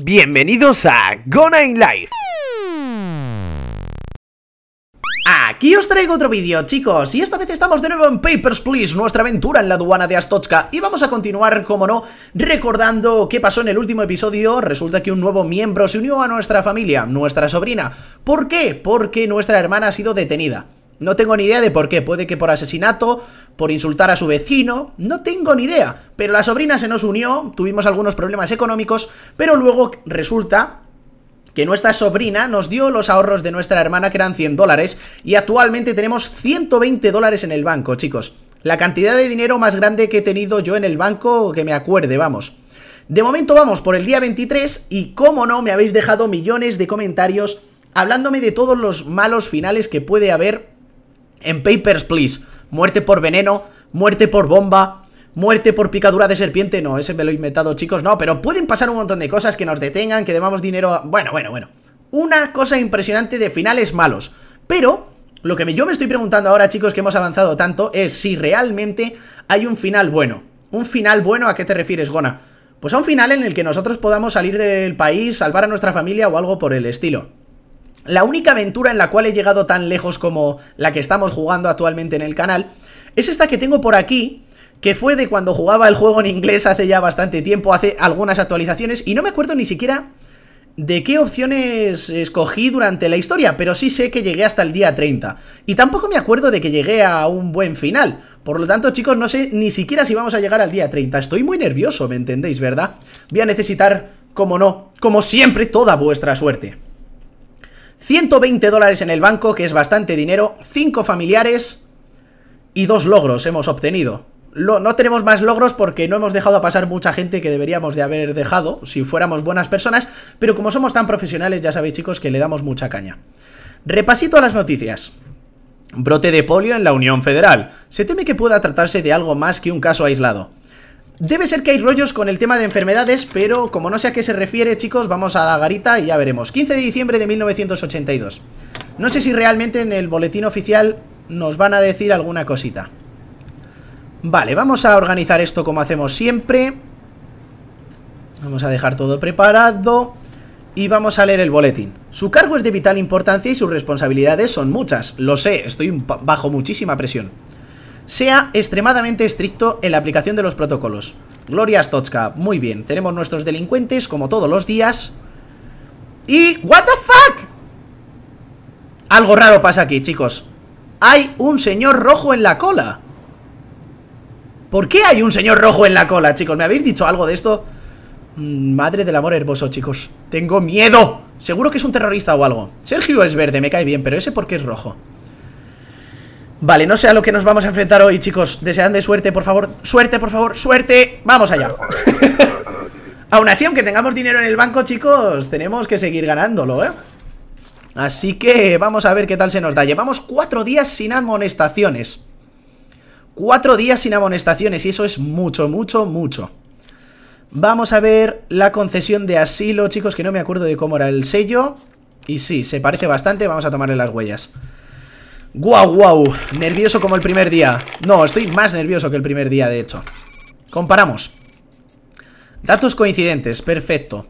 Bienvenidos a Gonna in Life Aquí os traigo otro vídeo, chicos, y esta vez estamos de nuevo en Papers, Please, nuestra aventura en la aduana de Astochka, y vamos a continuar, como no, recordando qué pasó en el último episodio, resulta que un nuevo miembro se unió a nuestra familia, nuestra sobrina. ¿Por qué? Porque nuestra hermana ha sido detenida. No tengo ni idea de por qué. Puede que por asesinato, por insultar a su vecino. No tengo ni idea. Pero la sobrina se nos unió, tuvimos algunos problemas económicos, pero luego resulta que nuestra sobrina nos dio los ahorros de nuestra hermana que eran 100 dólares y actualmente tenemos 120 dólares en el banco, chicos. La cantidad de dinero más grande que he tenido yo en el banco que me acuerde, vamos. De momento vamos por el día 23 y como no me habéis dejado millones de comentarios hablándome de todos los malos finales que puede haber en Papers, Please, muerte por veneno, muerte por bomba, muerte por picadura de serpiente. No, ese me lo he inventado, chicos, no, pero pueden pasar un montón de cosas que nos detengan, que debamos dinero... Bueno, bueno, bueno. Una cosa impresionante de finales malos. Pero lo que yo me estoy preguntando ahora, chicos, que hemos avanzado tanto, es si realmente hay un final bueno. ¿Un final bueno a qué te refieres, Gona? Pues a un final en el que nosotros podamos salir del país, salvar a nuestra familia o algo por el estilo. La única aventura en la cual he llegado tan lejos como la que estamos jugando actualmente en el canal es esta que tengo por aquí, que fue de cuando jugaba el juego en inglés hace ya bastante tiempo, hace algunas actualizaciones, y no me acuerdo ni siquiera de qué opciones escogí durante la historia, pero sí sé que llegué hasta el día 30. Y tampoco me acuerdo de que llegué a un buen final. Por lo tanto, chicos, no sé ni siquiera si vamos a llegar al día 30. Estoy muy nervioso, ¿me entendéis, verdad? Voy a necesitar, como no, como siempre, toda vuestra suerte. 120 dólares en el banco, que es bastante dinero, 5 familiares y 2 logros hemos obtenido. no tenemos más logros porque no hemos dejado pasar mucha gente que deberíamos de haber dejado si fuéramos buenas personas, pero como somos tan profesionales ya sabéis chicos que le damos mucha caña. Repasito a las noticias. Brote de polio en la Unión Federal. Se teme que pueda tratarse de algo más que un caso aislado. Debe ser que hay rollos con el tema de enfermedades, pero como no sé a qué se refiere, chicos, vamos a la garita y ya veremos. 15 de diciembre de 1982. No sé si realmente en el boletín oficial nos van a decir alguna cosita. Vale, vamos a organizar esto como hacemos siempre. Vamos a dejar todo preparado y vamos a leer el boletín. Su cargo es de vital importancia y sus responsabilidades son muchas. Lo sé, estoy bajo muchísima presión sea extremadamente estricto en la aplicación de los protocolos. Gloria Stotska, muy bien, tenemos nuestros delincuentes como todos los días. Y... ¿What the fuck? Algo raro pasa aquí, chicos. Hay un señor rojo en la cola. ¿Por qué hay un señor rojo en la cola, chicos? ¿Me habéis dicho algo de esto? Mm, madre del amor hermoso, chicos. Tengo miedo. Seguro que es un terrorista o algo. Sergio es verde, me cae bien, pero ese porque es rojo. Vale, no sé a lo que nos vamos a enfrentar hoy, chicos Desean de suerte, por favor Suerte, por favor, suerte Vamos allá Aún así, aunque tengamos dinero en el banco, chicos Tenemos que seguir ganándolo, ¿eh? Así que vamos a ver qué tal se nos da Llevamos cuatro días sin amonestaciones Cuatro días sin amonestaciones Y eso es mucho, mucho, mucho Vamos a ver la concesión de asilo, chicos Que no me acuerdo de cómo era el sello Y sí, se parece bastante Vamos a tomarle las huellas Guau, guau, nervioso como el primer día No, estoy más nervioso que el primer día, de hecho Comparamos Datos coincidentes, perfecto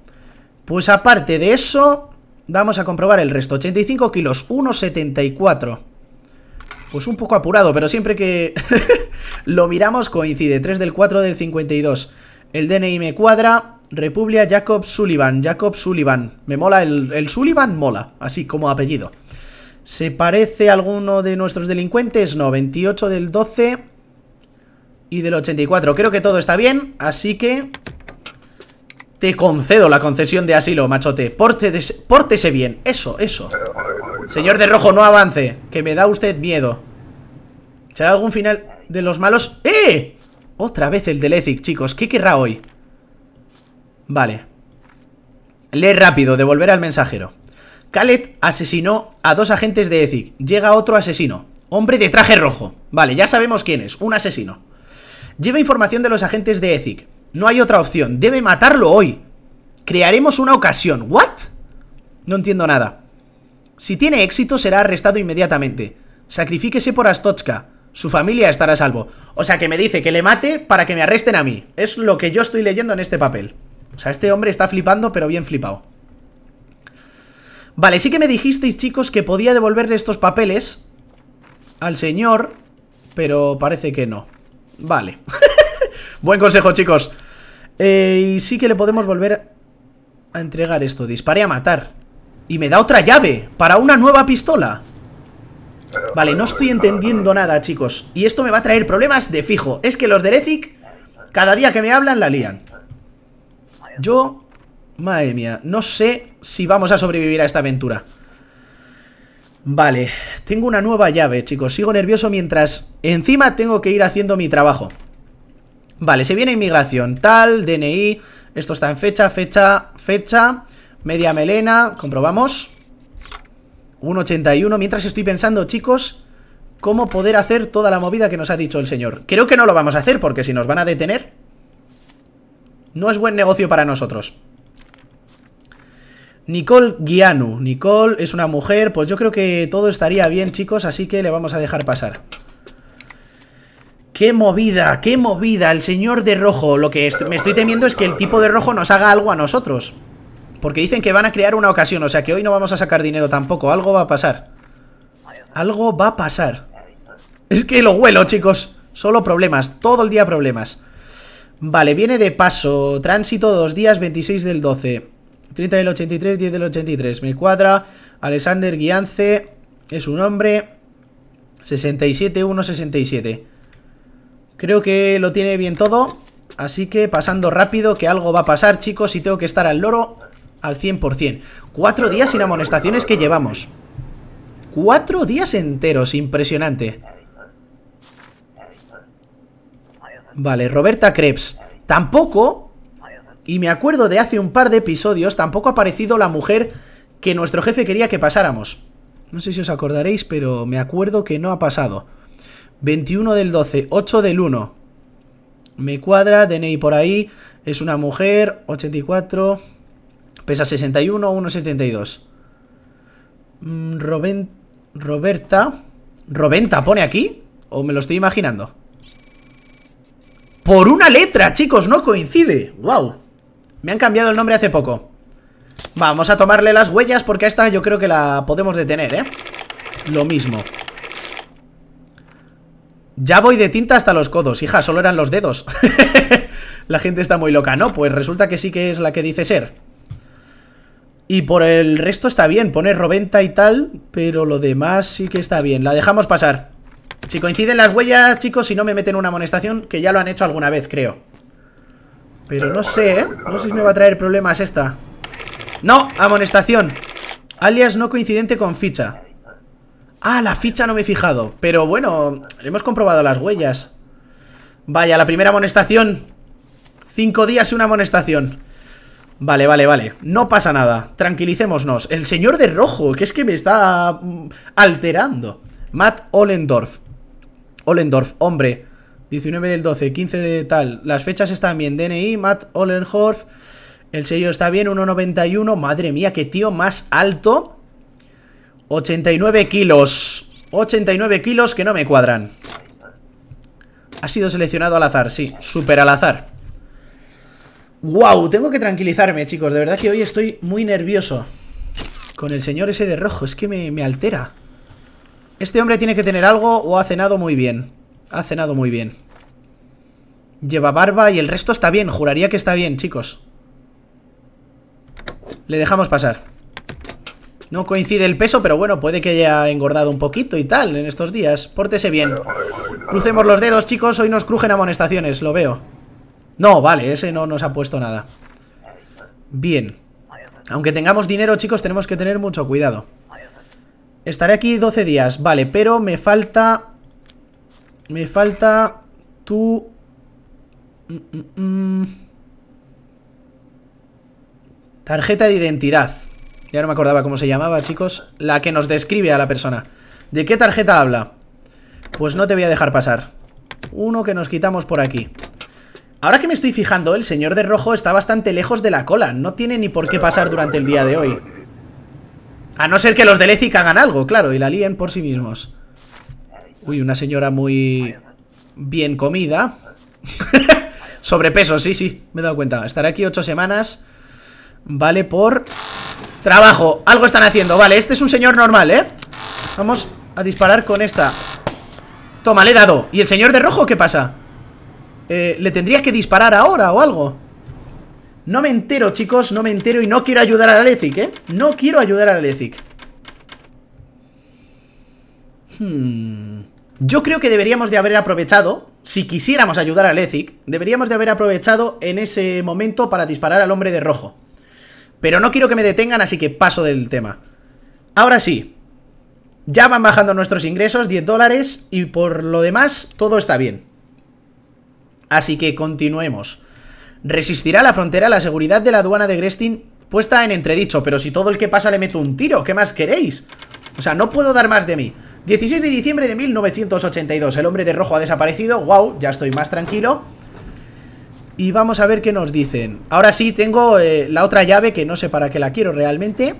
Pues aparte de eso Vamos a comprobar el resto 85 kilos, 1,74 Pues un poco apurado, pero siempre que lo miramos coincide 3 del 4 del 52 El DNI me cuadra República Jacob Sullivan Jacob Sullivan Me mola, el Sullivan mola Así como apellido ¿Se parece a alguno de nuestros delincuentes? No, 28 del 12 y del 84. Creo que todo está bien, así que te concedo la concesión de asilo, machote. Pórtese, pórtese bien, eso, eso. Señor de rojo, no avance, que me da usted miedo. ¿Será algún final de los malos? ¡Eh! Otra vez el ethic, chicos. ¿Qué querrá hoy? Vale. Lee rápido, devolver al mensajero. Khaled asesinó a dos agentes de Ethic Llega otro asesino. Hombre de traje rojo. Vale, ya sabemos quién es. Un asesino. Lleva información de los agentes de Ethic No hay otra opción. Debe matarlo hoy. Crearemos una ocasión. ¿What? No entiendo nada. Si tiene éxito, será arrestado inmediatamente. Sacrifíquese por Astotska. Su familia estará a salvo. O sea, que me dice que le mate para que me arresten a mí. Es lo que yo estoy leyendo en este papel. O sea, este hombre está flipando, pero bien flipado. Vale, sí que me dijisteis, chicos, que podía devolverle estos papeles al señor, pero parece que no. Vale. Buen consejo, chicos. Eh, y sí que le podemos volver a entregar esto. Dispare a matar. Y me da otra llave para una nueva pistola. Vale, no estoy entendiendo nada, chicos. Y esto me va a traer problemas de fijo. Es que los de cada día que me hablan, la lían. Yo Madre mía, no sé si vamos a sobrevivir a esta aventura. Vale, tengo una nueva llave, chicos. Sigo nervioso mientras encima tengo que ir haciendo mi trabajo. Vale, se viene inmigración, tal, DNI, esto está en fecha, fecha, fecha, media melena, comprobamos. 1.81, mientras estoy pensando, chicos, cómo poder hacer toda la movida que nos ha dicho el señor. Creo que no lo vamos a hacer porque si nos van a detener, no es buen negocio para nosotros. Nicole Guianu. Nicole es una mujer, pues yo creo que todo estaría bien, chicos, así que le vamos a dejar pasar. ¡Qué movida! ¡Qué movida! El señor de rojo. Lo que me estoy temiendo es que el tipo de rojo nos haga algo a nosotros. Porque dicen que van a crear una ocasión, o sea que hoy no vamos a sacar dinero tampoco. Algo va a pasar. Algo va a pasar. Es que lo huelo, chicos. Solo problemas. Todo el día problemas. Vale, viene de paso. Tránsito dos días, 26 del 12. 30 del 83, 10 del 83. Me cuadra. Alexander Guiance es un hombre. 67, 1, 67. Creo que lo tiene bien todo. Así que pasando rápido, que algo va a pasar, chicos. Y tengo que estar al loro al 100%. Cuatro días sin amonestaciones que llevamos. Cuatro días enteros, impresionante. Vale, Roberta Krebs. Tampoco y me acuerdo de hace un par de episodios, tampoco ha aparecido la mujer que nuestro jefe quería que pasáramos. No sé si os acordaréis, pero me acuerdo que no ha pasado. 21 del 12, 8 del 1. Me cuadra, DNI por ahí. Es una mujer, 84. Pesa 61, 1,72. Mm, Roberta Roberta. ¿Robenta pone aquí? ¿O me lo estoy imaginando? Por una letra, chicos, no coincide. ¡Wow! Me han cambiado el nombre hace poco Vamos a tomarle las huellas porque esta yo creo que la podemos detener, ¿eh? Lo mismo Ya voy de tinta hasta los codos, hija, solo eran los dedos La gente está muy loca, ¿no? Pues resulta que sí que es la que dice ser Y por el resto está bien, pone Roventa y tal Pero lo demás sí que está bien, la dejamos pasar Si coinciden las huellas, chicos, si no me meten una amonestación Que ya lo han hecho alguna vez, creo pero no sé, ¿eh? No sé si me va a traer problemas esta. ¡No! Amonestación. Alias no coincidente con ficha. Ah, la ficha no me he fijado. Pero bueno, hemos comprobado las huellas. Vaya, la primera amonestación. Cinco días y una amonestación. Vale, vale, vale. No pasa nada. Tranquilicémonos. El señor de rojo, que es que me está mm, alterando. Matt Ollendorf. Ollendorf, hombre. 19 del 12, 15 de tal. Las fechas están bien. DNI, Matt Ollenhorf El sello está bien, 1,91. Madre mía, qué tío más alto. 89 kilos. 89 kilos que no me cuadran. Ha sido seleccionado al azar, sí. super al azar. ¡Wow! Tengo que tranquilizarme, chicos. De verdad que hoy estoy muy nervioso. Con el señor ese de rojo. Es que me altera. Este hombre tiene que tener algo o ha cenado muy bien. Ha cenado muy bien. Lleva barba y el resto está bien. Juraría que está bien, chicos. Le dejamos pasar. No coincide el peso, pero bueno, puede que haya engordado un poquito y tal en estos días. Pórtese bien. Crucemos los dedos, chicos. Hoy nos crujen amonestaciones, lo veo. No, vale, ese no nos ha puesto nada. Bien. Aunque tengamos dinero, chicos, tenemos que tener mucho cuidado. Estaré aquí 12 días, vale, pero me falta me falta tu... Mm, mm, mm, tarjeta de identidad. Ya no me acordaba cómo se llamaba, chicos. La que nos describe a la persona. ¿De qué tarjeta habla? Pues no te voy a dejar pasar. Uno que nos quitamos por aquí. Ahora que me estoy fijando, el señor de rojo está bastante lejos de la cola. No tiene ni por qué pasar durante el día de hoy. A no ser que los de Lezic hagan algo, claro, y la líen por sí mismos. Uy, una señora muy bien comida. Sobrepeso, sí, sí, me he dado cuenta. Estar aquí ocho semanas. Vale, por... Trabajo. Algo están haciendo. Vale, este es un señor normal, ¿eh? Vamos a disparar con esta. Toma, le he dado. ¿Y el señor de rojo qué pasa? Eh, ¿Le tendría que disparar ahora o algo? No me entero, chicos, no me entero y no quiero ayudar a Lezik, ¿eh? No quiero ayudar a Lezik. Hmm... Yo creo que deberíamos de haber aprovechado, si quisiéramos ayudar al Ethic, deberíamos de haber aprovechado en ese momento para disparar al hombre de rojo. Pero no quiero que me detengan, así que paso del tema. Ahora sí, ya van bajando nuestros ingresos, 10 dólares, y por lo demás todo está bien. Así que continuemos. Resistirá la frontera la seguridad de la aduana de Grestin puesta en entredicho, pero si todo el que pasa le meto un tiro, ¿qué más queréis? O sea, no puedo dar más de mí. 16 de diciembre de 1982, el hombre de rojo ha desaparecido, wow, ya estoy más tranquilo. Y vamos a ver qué nos dicen. Ahora sí, tengo eh, la otra llave que no sé para qué la quiero realmente.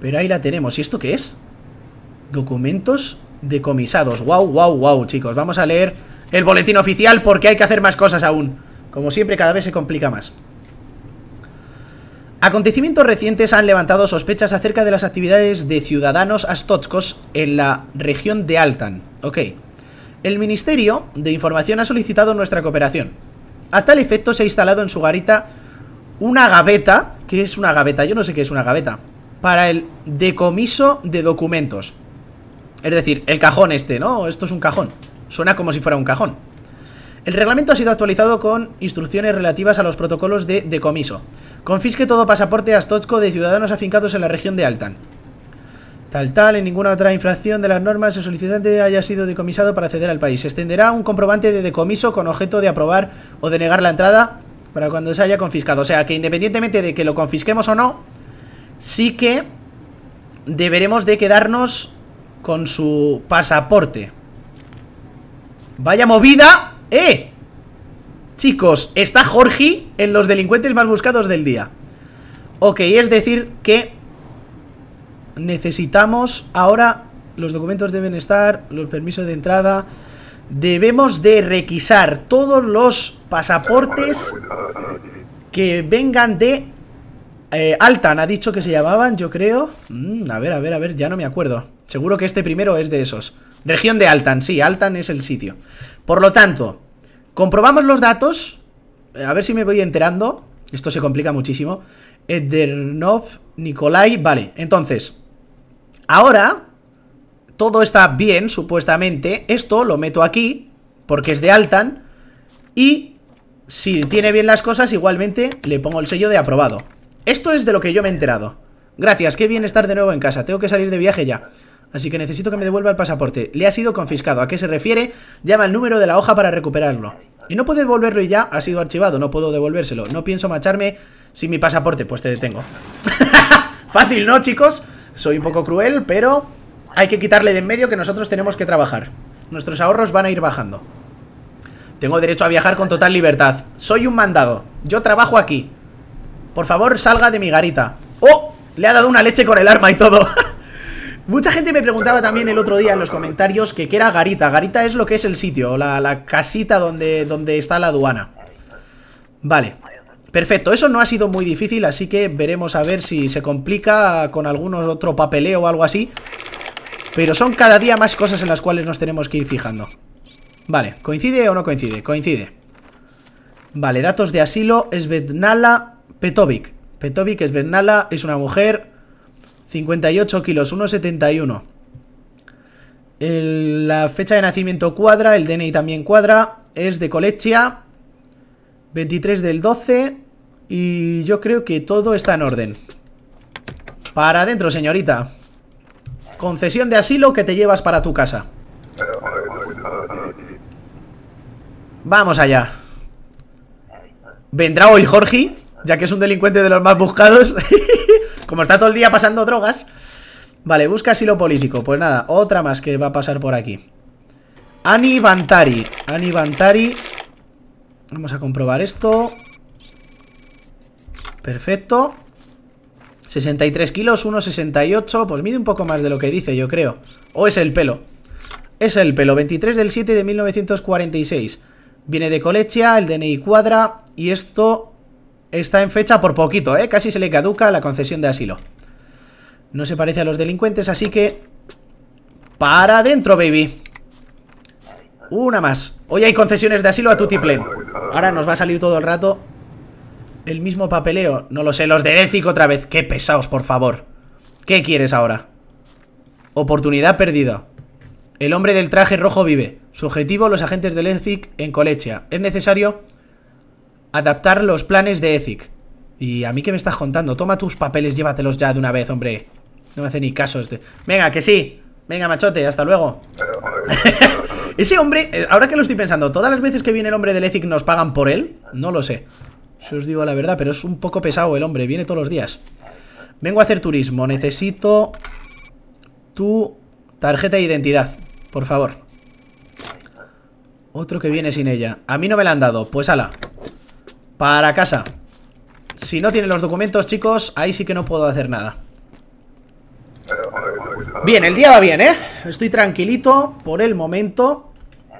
Pero ahí la tenemos. ¿Y esto qué es? Documentos decomisados. Wow, wow, wow, chicos. Vamos a leer el boletín oficial porque hay que hacer más cosas aún. Como siempre, cada vez se complica más. Acontecimientos recientes han levantado sospechas acerca de las actividades de ciudadanos astotskos en la región de Altan. Ok. El Ministerio de Información ha solicitado nuestra cooperación. A tal efecto se ha instalado en su garita una gaveta, ¿qué es una gaveta? Yo no sé qué es una gaveta, para el decomiso de documentos. Es decir, el cajón este, ¿no? Esto es un cajón. Suena como si fuera un cajón. El reglamento ha sido actualizado con instrucciones relativas a los protocolos de decomiso. Confisque todo pasaporte a astotco de ciudadanos afincados en la región de Altan. Tal tal, en ninguna otra infracción de las normas el solicitante haya sido decomisado para acceder al país. Se extenderá un comprobante de decomiso con objeto de aprobar o de negar la entrada para cuando se haya confiscado. O sea, que independientemente de que lo confisquemos o no, sí que deberemos de quedarnos con su pasaporte. ¡Vaya movida! ¡Eh! Chicos, está Jorge en los delincuentes más buscados del día. Ok, es decir que necesitamos ahora los documentos deben estar, los permisos de entrada. Debemos de requisar todos los pasaportes que vengan de eh, Altan, ha dicho que se llamaban, yo creo. Mm, a ver, a ver, a ver, ya no me acuerdo. Seguro que este primero es de esos. Región de Altan, sí, Altan es el sitio. Por lo tanto, comprobamos los datos. Eh, a ver si me voy enterando. Esto se complica muchísimo. Edernov, Nikolai, vale. Entonces, ahora todo está bien, supuestamente. Esto lo meto aquí, porque es de Altan. Y si tiene bien las cosas, igualmente le pongo el sello de aprobado. Esto es de lo que yo me he enterado. Gracias, qué bien estar de nuevo en casa. Tengo que salir de viaje ya. Así que necesito que me devuelva el pasaporte. Le ha sido confiscado. ¿A qué se refiere? Llama el número de la hoja para recuperarlo. Y no puedo devolverlo y ya ha sido archivado. No puedo devolvérselo. No pienso macharme sin mi pasaporte. Pues te detengo. Fácil, ¿no, chicos? Soy un poco cruel, pero hay que quitarle de en medio que nosotros tenemos que trabajar. Nuestros ahorros van a ir bajando. Tengo derecho a viajar con total libertad. Soy un mandado. Yo trabajo aquí. Por favor, salga de mi garita. ¡Oh! Le ha dado una leche con el arma y todo. Mucha gente me preguntaba también el otro día en los comentarios que qué era Garita. Garita es lo que es el sitio, la, casita donde, donde está la aduana. Vale, perfecto. Eso no ha sido muy difícil, así que veremos a ver si se complica con algún otro papeleo o algo así. Pero son cada día más cosas en las cuales nos tenemos que ir fijando. Vale, ¿coincide o no coincide? Coincide. Vale, datos de asilo, Svetnala Petovic. Petovic Svetnala es una mujer 58 kilos, 1,71. La fecha de nacimiento cuadra, el DNI también cuadra. Es de Colechia, 23 del 12. Y yo creo que todo está en orden. Para adentro, señorita. Concesión de asilo que te llevas para tu casa. Vamos allá. ¿Vendrá hoy Jorge? Ya que es un delincuente de los más buscados. Como está todo el día pasando drogas. Vale, busca asilo político. Pues nada, otra más que va a pasar por aquí. Ani Bantari. Ani Bantari. Vamos a comprobar esto. Perfecto. 63 kilos, 1,68. Pues mide un poco más de lo que dice, yo creo. O es el pelo. Es el pelo. 23 del 7 de 1946. Viene de Colechia, el DNI cuadra. Y esto Está en fecha por poquito, ¿eh? Casi se le caduca la concesión de asilo. No se parece a los delincuentes, así que... ¡Para adentro, baby! Una más. Hoy hay concesiones de asilo a Tutiplen. Ahora nos va a salir todo el rato el mismo papeleo. No lo sé, los de Elfic otra vez. ¡Qué pesados, por favor! ¿Qué quieres ahora? Oportunidad perdida. El hombre del traje rojo vive. Subjetivo, los agentes del Elfic en Colechia. Es necesario Adaptar los planes de Ethic. ¿Y a mí qué me estás contando? Toma tus papeles, llévatelos ya de una vez, hombre. No me hace ni caso este. Venga, que sí. Venga, machote, hasta luego. Ese hombre, eh, ahora que lo estoy pensando, ¿todas las veces que viene el hombre del Ethic nos pagan por él? No lo sé. Si os digo la verdad, pero es un poco pesado el hombre. Viene todos los días. Vengo a hacer turismo. Necesito tu tarjeta de identidad, por favor. Otro que viene sin ella. A mí no me la han dado. Pues ala. Para casa. Si no tienen los documentos, chicos, ahí sí que no puedo hacer nada. Bien, el día va bien, ¿eh? Estoy tranquilito por el momento.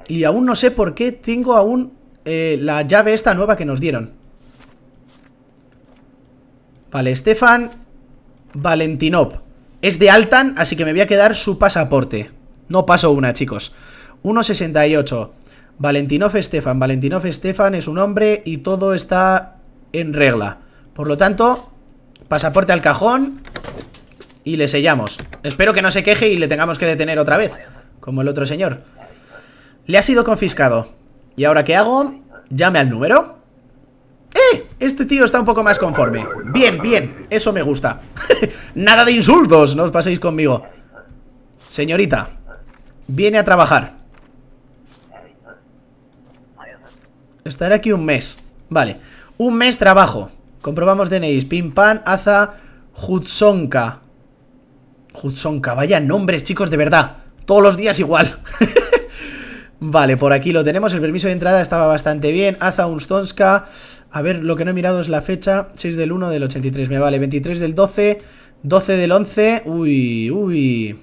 Y aún no sé por qué tengo aún eh, la llave esta nueva que nos dieron. Vale, Estefan. Valentinov. Es de Altan, así que me voy a quedar su pasaporte. No paso una, chicos. 1.68. Valentinov Estefan. Valentinov Estefan es un hombre y todo está en regla. Por lo tanto, pasaporte al cajón y le sellamos. Espero que no se queje y le tengamos que detener otra vez, como el otro señor. Le ha sido confiscado. ¿Y ahora qué hago? Llame al número. ¡Eh! Este tío está un poco más conforme. Bien, bien. Eso me gusta. Nada de insultos. No os paséis conmigo. Señorita, viene a trabajar. Estaré aquí un mes. Vale. Un mes trabajo. Comprobamos DNIs. Pim Pan, Aza, Hutsonka. Hutsonka. Vaya nombres, chicos, de verdad. Todos los días igual. vale, por aquí lo tenemos. El permiso de entrada estaba bastante bien. Aza Unstonska. A ver, lo que no he mirado es la fecha. 6 del 1 del 83. Me vale. 23 del 12. 12 del 11. Uy, uy.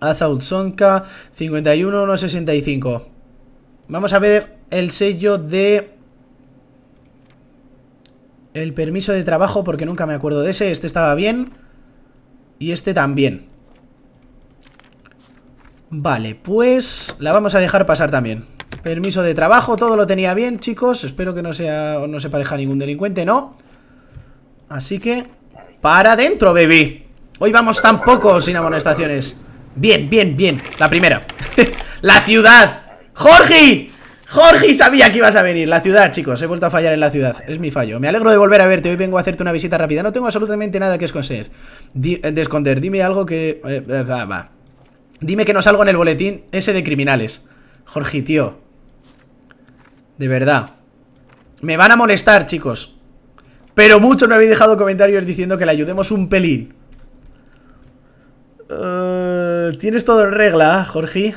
Aza Unstonska. 51, 165 Vamos a ver el sello de... El permiso de trabajo, porque nunca me acuerdo de ese. Este estaba bien. Y este también. Vale, pues la vamos a dejar pasar también. Permiso de trabajo, todo lo tenía bien, chicos. Espero que no sea no se pareja ningún delincuente, ¿no? Así que... ¡Para adentro, baby! Hoy vamos tan poco sin amonestaciones. Bien, bien, bien. La primera. ¡La ciudad! ¡Jorge! Jorge, sabía que ibas a venir. La ciudad, chicos, he vuelto a fallar en la ciudad. Es mi fallo. Me alegro de volver a verte. Hoy vengo a hacerte una visita rápida. No tengo absolutamente nada que esconder. Eh, de esconder. Dime algo que... Eh, eh, Dime que no salgo en el boletín ese de criminales. Jorge, tío. De verdad. Me van a molestar, chicos. Pero mucho me habéis dejado comentarios diciendo que le ayudemos un pelín. Tienes todo en regla, Jorge.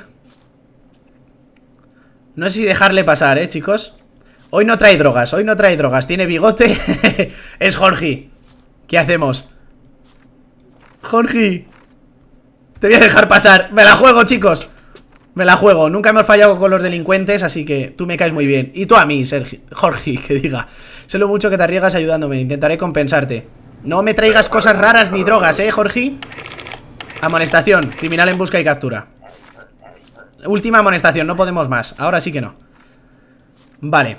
No sé si dejarle pasar, ¿eh, chicos? Hoy no trae drogas, hoy no trae drogas. Tiene bigote. es Jorge. ¿Qué hacemos? Jorge. Te voy a dejar pasar. Me la juego, chicos. Me la juego. Nunca hemos fallado con los delincuentes, así que tú me caes muy bien. Y tú a mí, Sergi Jorge, que diga. Sé lo mucho que te arriesgas ayudándome. Intentaré compensarte. No me traigas cosas raras ni drogas, ¿eh, Jorge? Amonestación. Criminal en busca y captura. Última amonestación, no podemos más Ahora sí que no Vale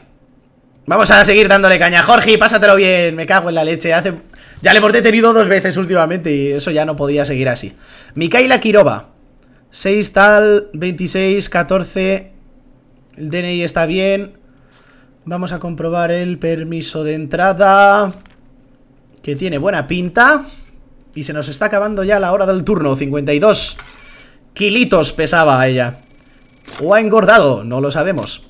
Vamos a seguir dándole caña Jorge, pásatelo bien, me cago en la leche Hace... Ya le hemos detenido dos veces últimamente Y eso ya no podía seguir así Mikaila Quiroba 6 tal, 26, 14 El DNI está bien Vamos a comprobar el permiso de entrada Que tiene buena pinta Y se nos está acabando ya la hora del turno 52 kilitos pesaba ella ¿O ha engordado? No lo sabemos.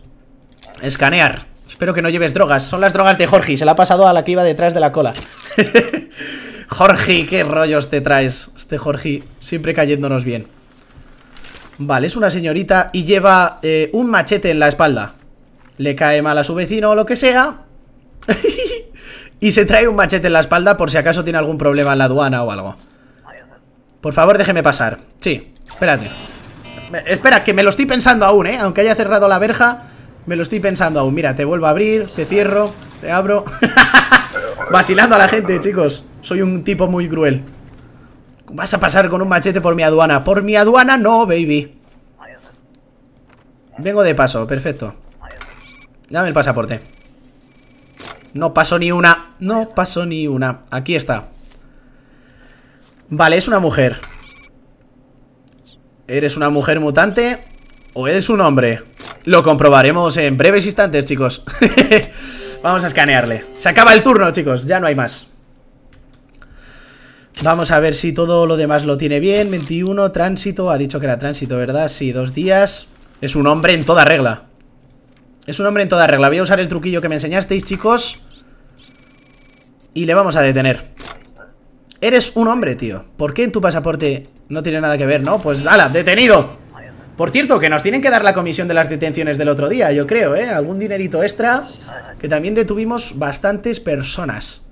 Escanear. Espero que no lleves drogas. Son las drogas de Jorge. Se la ha pasado a la que iba detrás de la cola. Jorge, qué rollos te traes. Este Jorge siempre cayéndonos bien. Vale, es una señorita y lleva eh, un machete en la espalda. Le cae mal a su vecino o lo que sea. y se trae un machete en la espalda por si acaso tiene algún problema en la aduana o algo. Por favor, déjeme pasar. Sí, espérate. Espera, que me lo estoy pensando aún, ¿eh? Aunque haya cerrado la verja, me lo estoy pensando aún. Mira, te vuelvo a abrir, te cierro, te abro. Vacilando a la gente, chicos. Soy un tipo muy cruel. Vas a pasar con un machete por mi aduana. Por mi aduana no, baby. Vengo de paso, perfecto. Dame el pasaporte. No paso ni una. No paso ni una. Aquí está. Vale, es una mujer. ¿Eres una mujer mutante o eres un hombre? Lo comprobaremos en breves instantes, chicos. Vamos a escanearle. Se acaba el turno, chicos. Ya no hay más. Vamos a ver si todo lo demás lo tiene bien. 21, tránsito. Ha dicho que era tránsito, ¿verdad? Sí, dos días. Es un hombre en toda regla. Es un hombre en toda regla. Voy a usar el truquillo que me enseñasteis, chicos. Y le vamos a detener. Eres un hombre, tío. ¿Por qué en tu pasaporte no tiene nada que ver, no? Pues, ala, detenido. Por cierto, que nos tienen que dar la comisión de las detenciones del otro día, yo creo, ¿eh? Algún dinerito extra, que también detuvimos bastantes personas.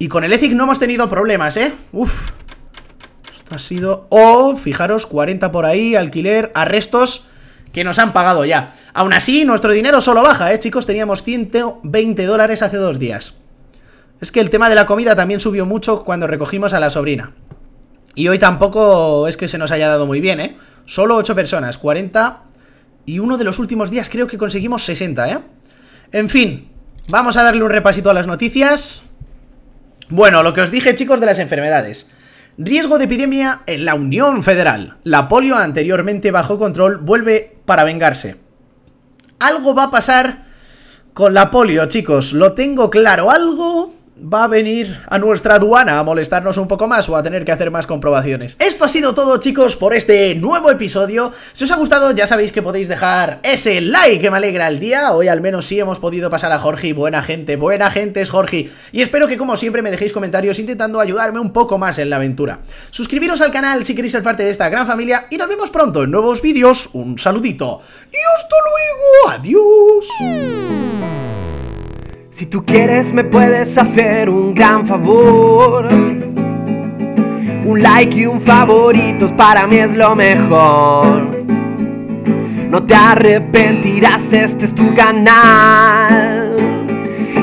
Y con el EFIC no hemos tenido problemas, ¿eh? Uf. Esto ha sido... Oh, fijaros, 40 por ahí, alquiler, arrestos que nos han pagado ya. Aún así, nuestro dinero solo baja, ¿eh, chicos? Teníamos 120 dólares hace dos días. Es que el tema de la comida también subió mucho cuando recogimos a la sobrina. Y hoy tampoco es que se nos haya dado muy bien, ¿eh? Solo 8 personas, 40. Y uno de los últimos días creo que conseguimos 60, ¿eh? En fin, vamos a darle un repasito a las noticias. Bueno, lo que os dije, chicos, de las enfermedades. Riesgo de epidemia en la Unión Federal. La polio anteriormente bajo control vuelve para vengarse. Algo va a pasar con la polio, chicos. Lo tengo claro. Algo va a venir a nuestra aduana a molestarnos un poco más o a tener que hacer más comprobaciones. Esto ha sido todo chicos por este nuevo episodio. Si os ha gustado ya sabéis que podéis dejar ese like que me alegra el día. Hoy al menos sí hemos podido pasar a Jorge. Buena gente, buena gente es Jorge. Y espero que como siempre me dejéis comentarios intentando ayudarme un poco más en la aventura. Suscribiros al canal si queréis ser parte de esta gran familia y nos vemos pronto en nuevos vídeos. Un saludito y hasta luego. Adiós. Si tú quieres me puedes hacer un gran favor. Un like y un favorito para mí es lo mejor. No te arrepentirás, este es tu canal.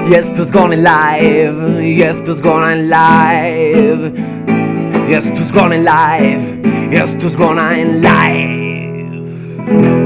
Y esto es going Live, y esto es going Live. Y esto es going Live, y esto es going Live.